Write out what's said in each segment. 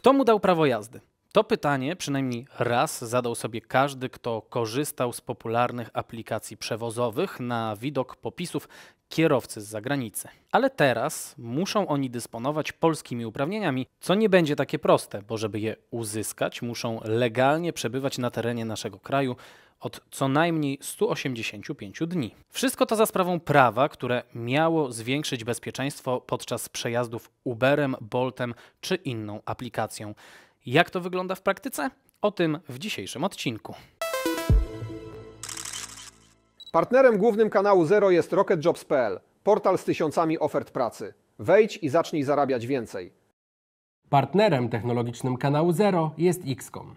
Kto mu dał prawo jazdy? To pytanie przynajmniej raz zadał sobie każdy, kto korzystał z popularnych aplikacji przewozowych na widok popisów kierowcy z zagranicy. Ale teraz muszą oni dysponować polskimi uprawnieniami, co nie będzie takie proste, bo żeby je uzyskać, muszą legalnie przebywać na terenie naszego kraju od co najmniej 185 dni. Wszystko to za sprawą prawa, które miało zwiększyć bezpieczeństwo podczas przejazdów Uberem, Boltem czy inną aplikacją. Jak to wygląda w praktyce? O tym w dzisiejszym odcinku. Partnerem głównym kanału Zero jest RocketJobs.pl, portal z tysiącami ofert pracy. Wejdź i zacznij zarabiać więcej. Partnerem technologicznym kanału Zero jest XCOM.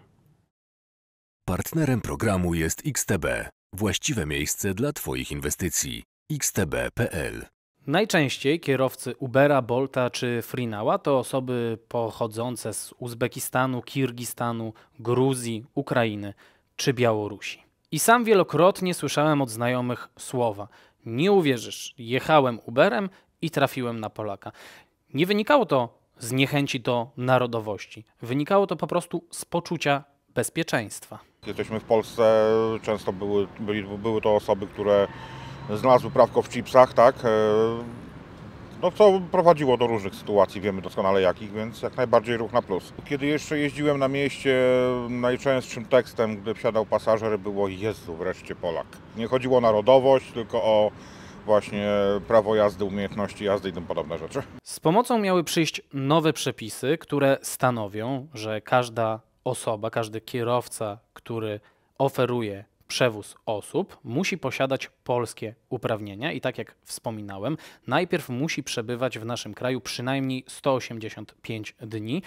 Partnerem programu jest XTB, właściwe miejsce dla Twoich inwestycji. xtb.pl Najczęściej kierowcy Ubera, Bolta czy Freenała to osoby pochodzące z Uzbekistanu, Kirgistanu, Gruzji, Ukrainy czy Białorusi. I sam wielokrotnie słyszałem od znajomych słowa: Nie uwierzysz, jechałem Uberem i trafiłem na Polaka. Nie wynikało to z niechęci do narodowości, wynikało to po prostu z poczucia bezpieczeństwa. Jesteśmy w Polsce, często były, byli, były to osoby, które znalazły prawko w chipsach, tak? E, no co prowadziło do różnych sytuacji, wiemy doskonale jakich, więc jak najbardziej ruch na plus. Kiedy jeszcze jeździłem na mieście, najczęstszym tekstem, gdy wsiadał pasażer było Jezu, wreszcie Polak. Nie chodziło o narodowość, tylko o właśnie prawo jazdy, umiejętności jazdy i tym podobne rzeczy. Z pomocą miały przyjść nowe przepisy, które stanowią, że każda osoba, każdy kierowca, który oferuje przewóz osób musi posiadać polskie uprawnienia i tak jak wspominałem, najpierw musi przebywać w naszym kraju przynajmniej 185 dni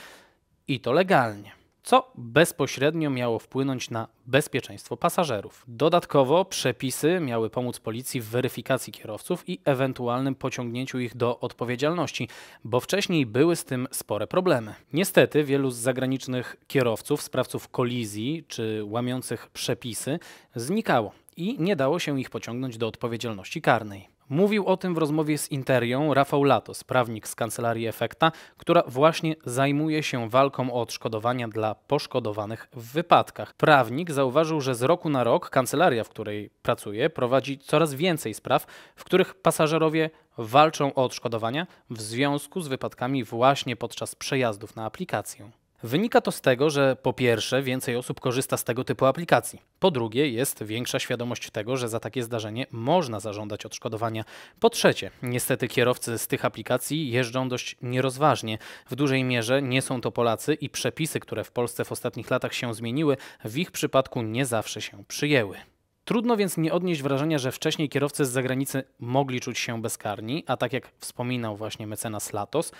i to legalnie co bezpośrednio miało wpłynąć na bezpieczeństwo pasażerów. Dodatkowo przepisy miały pomóc policji w weryfikacji kierowców i ewentualnym pociągnięciu ich do odpowiedzialności, bo wcześniej były z tym spore problemy. Niestety wielu z zagranicznych kierowców, sprawców kolizji czy łamiących przepisy znikało i nie dało się ich pociągnąć do odpowiedzialności karnej. Mówił o tym w rozmowie z Interią Rafał Latos, prawnik z Kancelarii Efekta, która właśnie zajmuje się walką o odszkodowania dla poszkodowanych w wypadkach. Prawnik zauważył, że z roku na rok kancelaria, w której pracuje, prowadzi coraz więcej spraw, w których pasażerowie walczą o odszkodowania w związku z wypadkami właśnie podczas przejazdów na aplikację. Wynika to z tego, że po pierwsze więcej osób korzysta z tego typu aplikacji. Po drugie jest większa świadomość tego, że za takie zdarzenie można zażądać odszkodowania. Po trzecie, niestety kierowcy z tych aplikacji jeżdżą dość nierozważnie. W dużej mierze nie są to Polacy i przepisy, które w Polsce w ostatnich latach się zmieniły, w ich przypadku nie zawsze się przyjęły. Trudno więc nie odnieść wrażenia, że wcześniej kierowcy z zagranicy mogli czuć się bezkarni, a tak jak wspominał właśnie mecenas Latos,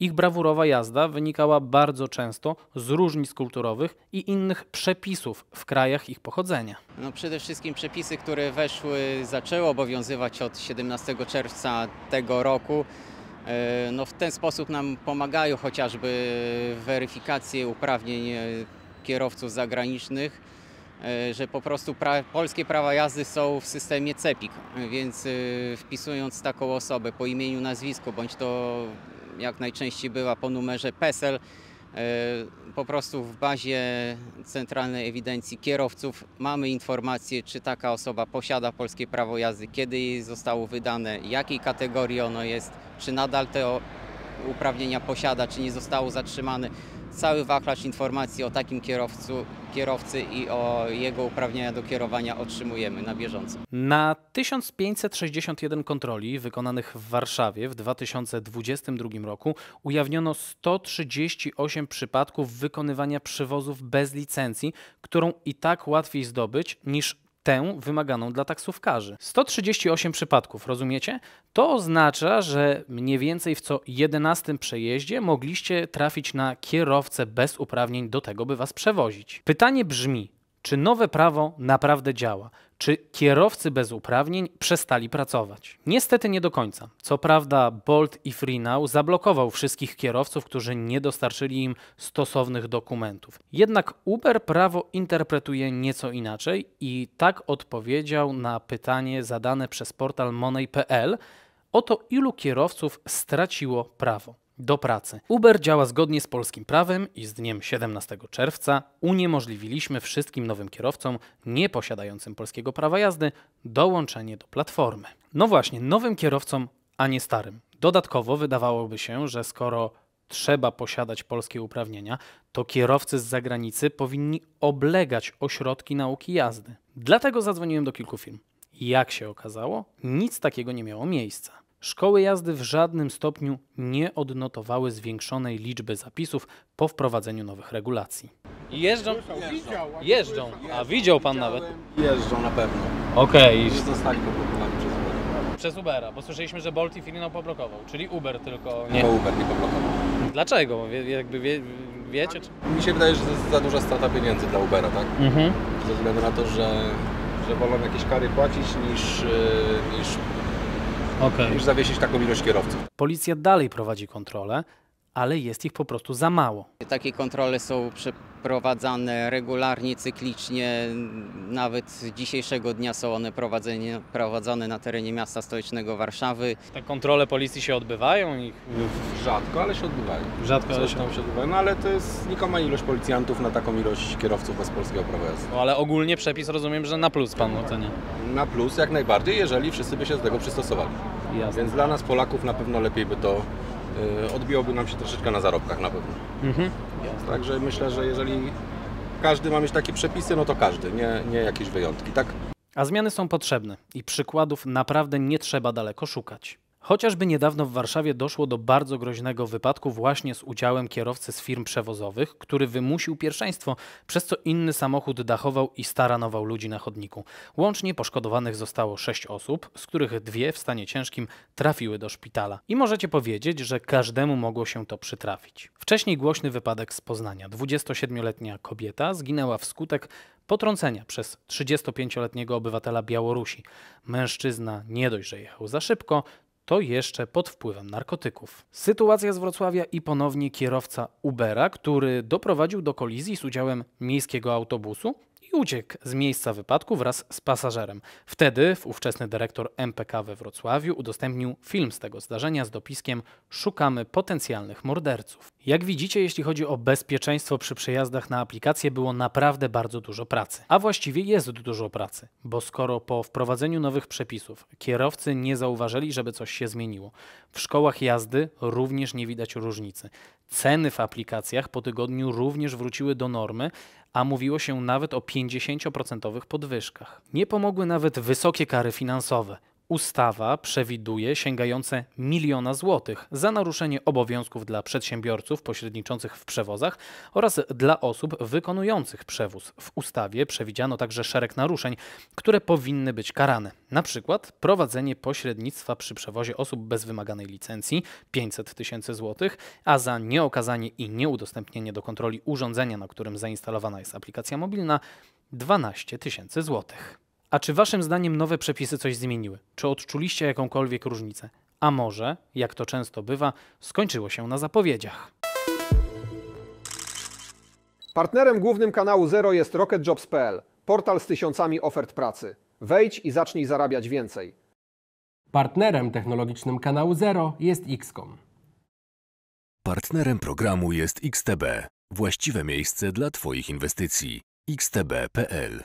ich brawurowa jazda wynikała bardzo często z różnic kulturowych i innych przepisów w krajach ich pochodzenia. No przede wszystkim przepisy, które weszły, zaczęły obowiązywać od 17 czerwca tego roku. E, no w ten sposób nam pomagają chociażby weryfikacje uprawnień e, kierowców zagranicznych, e, że po prostu pra polskie prawa jazdy są w systemie CEPIK, więc wpisując taką osobę po imieniu, nazwisku, bądź to jak najczęściej była po numerze PESEL. E, po prostu w bazie Centralnej Ewidencji Kierowców mamy informację, czy taka osoba posiada polskie prawo jazdy, kiedy jej zostało wydane, jakiej kategorii ono jest, czy nadal te uprawnienia posiada, czy nie został zatrzymany. Cały wachlarz informacji o takim kierowcu, kierowcy i o jego uprawnienia do kierowania otrzymujemy na bieżąco. Na 1561 kontroli wykonanych w Warszawie w 2022 roku ujawniono 138 przypadków wykonywania przewozów bez licencji, którą i tak łatwiej zdobyć niż tę wymaganą dla taksówkarzy. 138 przypadków, rozumiecie? To oznacza, że mniej więcej w co 11 przejeździe mogliście trafić na kierowcę bez uprawnień do tego, by was przewozić. Pytanie brzmi, czy nowe prawo naprawdę działa? Czy kierowcy bez uprawnień przestali pracować? Niestety nie do końca. Co prawda, Bolt i FreeNow zablokował wszystkich kierowców, którzy nie dostarczyli im stosownych dokumentów. Jednak Uber prawo interpretuje nieco inaczej i tak odpowiedział na pytanie zadane przez portal Money.pl o to, ilu kierowców straciło prawo do pracy. Uber działa zgodnie z polskim prawem i z dniem 17 czerwca uniemożliwiliśmy wszystkim nowym kierowcom nieposiadającym polskiego prawa jazdy dołączenie do platformy. No właśnie, nowym kierowcom, a nie starym. Dodatkowo wydawałoby się, że skoro trzeba posiadać polskie uprawnienia, to kierowcy z zagranicy powinni oblegać ośrodki nauki jazdy. Dlatego zadzwoniłem do kilku firm. Jak się okazało, nic takiego nie miało miejsca. Szkoły jazdy w żadnym stopniu nie odnotowały zwiększonej liczby zapisów po wprowadzeniu nowych regulacji. Jeżdżą? Jeżdżą. A widział pan nawet? Jeżdżą na pewno. Okej. Okay. Zostali poblokowani przez Ubera. Przez Ubera, bo słyszeliśmy, że Bolt i Filino poblokował, czyli Uber tylko no, nie. Tylko Uber nie poblokował. Dlaczego? Wie, jakby wie, wiecie? Mi się wydaje, że to jest za duża strata pieniędzy dla Ubera, tak? Mhm. Ze względu na to, że, że wolą jakieś kary płacić niż, y, niż okay. niż zawiesić taką ilość kierowców. Policja dalej prowadzi kontrolę, ale jest ich po prostu za mało. Takie kontrole są przeprowadzane regularnie, cyklicznie. Nawet dzisiejszego dnia są one prowadzone na terenie miasta stołecznego Warszawy. Te kontrole policji się odbywają? I... Rzadko, ale się odbywają. Rzadko, ale się... się odbywają. No ale to jest znikoma ilość policjantów na taką ilość kierowców bez polskiego prawa no, ale ogólnie przepis rozumiem, że na plus pan ocenia. Na plus jak najbardziej, jeżeli wszyscy by się z tego przystosowali. Jasne. Więc dla nas Polaków na pewno lepiej by to Y, odbiłoby nam się troszeczkę na zarobkach na pewno. Mhm. Także myślę, że jeżeli każdy ma mieć takie przepisy, no to każdy, nie, nie jakieś wyjątki, tak? A zmiany są potrzebne i przykładów naprawdę nie trzeba daleko szukać. Chociażby niedawno w Warszawie doszło do bardzo groźnego wypadku właśnie z udziałem kierowcy z firm przewozowych, który wymusił pierwszeństwo, przez co inny samochód dachował i staranował ludzi na chodniku. Łącznie poszkodowanych zostało 6 osób, z których dwie w stanie ciężkim trafiły do szpitala. I możecie powiedzieć, że każdemu mogło się to przytrafić. Wcześniej głośny wypadek z Poznania. 27-letnia kobieta zginęła wskutek potrącenia przez 35-letniego obywatela Białorusi. Mężczyzna nie dość, że jechał za szybko, to jeszcze pod wpływem narkotyków. Sytuacja z Wrocławia i ponownie kierowca Ubera, który doprowadził do kolizji z udziałem miejskiego autobusu uciekł z miejsca wypadku wraz z pasażerem. Wtedy ówczesny dyrektor MPK we Wrocławiu udostępnił film z tego zdarzenia z dopiskiem Szukamy potencjalnych morderców. Jak widzicie, jeśli chodzi o bezpieczeństwo przy przejazdach na aplikację, było naprawdę bardzo dużo pracy. A właściwie jest dużo pracy, bo skoro po wprowadzeniu nowych przepisów kierowcy nie zauważyli, żeby coś się zmieniło, w szkołach jazdy również nie widać różnicy. Ceny w aplikacjach po tygodniu również wróciły do normy, a mówiło się nawet o 50% podwyżkach. Nie pomogły nawet wysokie kary finansowe. Ustawa przewiduje sięgające miliona złotych za naruszenie obowiązków dla przedsiębiorców pośredniczących w przewozach oraz dla osób wykonujących przewóz. W ustawie przewidziano także szereg naruszeń, które powinny być karane. Na przykład prowadzenie pośrednictwa przy przewozie osób bez wymaganej licencji 500 tysięcy złotych, a za nieokazanie i nieudostępnienie do kontroli urządzenia, na którym zainstalowana jest aplikacja mobilna 12 tysięcy złotych. A czy waszym zdaniem nowe przepisy coś zmieniły? Czy odczuliście jakąkolwiek różnicę? A może, jak to często bywa, skończyło się na zapowiedziach? Partnerem głównym kanału Zero jest RocketJobs.pl, portal z tysiącami ofert pracy. Wejdź i zacznij zarabiać więcej. Partnerem technologicznym kanału Zero jest XCOM. Partnerem programu jest XTB, właściwe miejsce dla Twoich inwestycji. xtb.pl